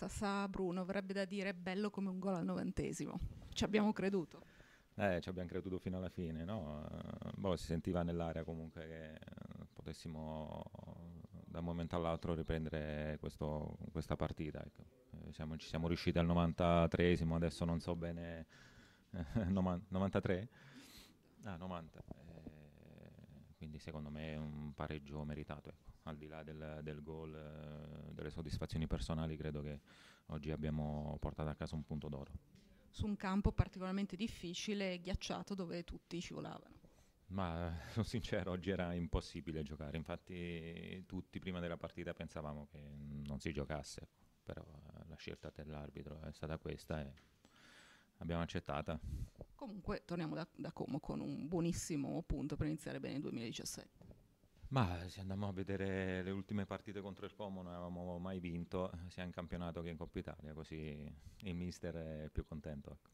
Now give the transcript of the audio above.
Sassà Bruno avrebbe da dire bello come un gol al novantesimo. Ci abbiamo creduto. Eh, ci abbiamo creduto fino alla fine, no? Eh, boh, si sentiva nell'area comunque che eh, potessimo da un momento all'altro riprendere questo, questa partita. Ecco. Eh, siamo, ci siamo riusciti al 93, adesso non so bene, eh, 93? Ah, 90. Eh, quindi secondo me è un pareggio meritato, ecco. al di là del, del gol delle soddisfazioni personali credo che oggi abbiamo portato a casa un punto d'oro. Su un campo particolarmente difficile e ghiacciato dove tutti scivolavano. Ma eh, sono sincero, oggi era impossibile giocare, infatti tutti prima della partita pensavamo che non si giocasse, ecco. però eh, la scelta dell'arbitro è stata questa e abbiamo accettata. Comunque torniamo da, da Como con un buonissimo punto per iniziare bene il 2017. Ma se andiamo a vedere le ultime partite contro il Como non avevamo mai vinto, sia in campionato che in Coppa Italia, così il mister è più contento. Ecco.